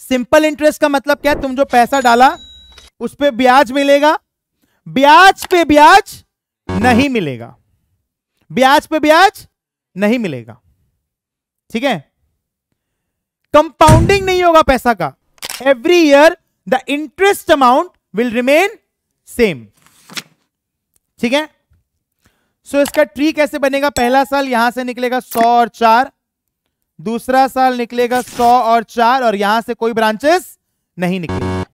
simple interest का मतलब क्या है तुम जो पैसा डाला उस पर ब्याज मिलेगा ब्याज पे ब्याज नहीं मिलेगा ब्याज पे ब्याज नहीं मिलेगा ठीक है कंपाउंडिंग नहीं होगा पैसा का every year the interest amount will remain same ठीक है सो so इसका ट्री कैसे बनेगा पहला साल यहां से निकलेगा सौ और चार दूसरा साल निकलेगा सौ और चार और यहां से कोई ब्रांचेस नहीं निकलेगी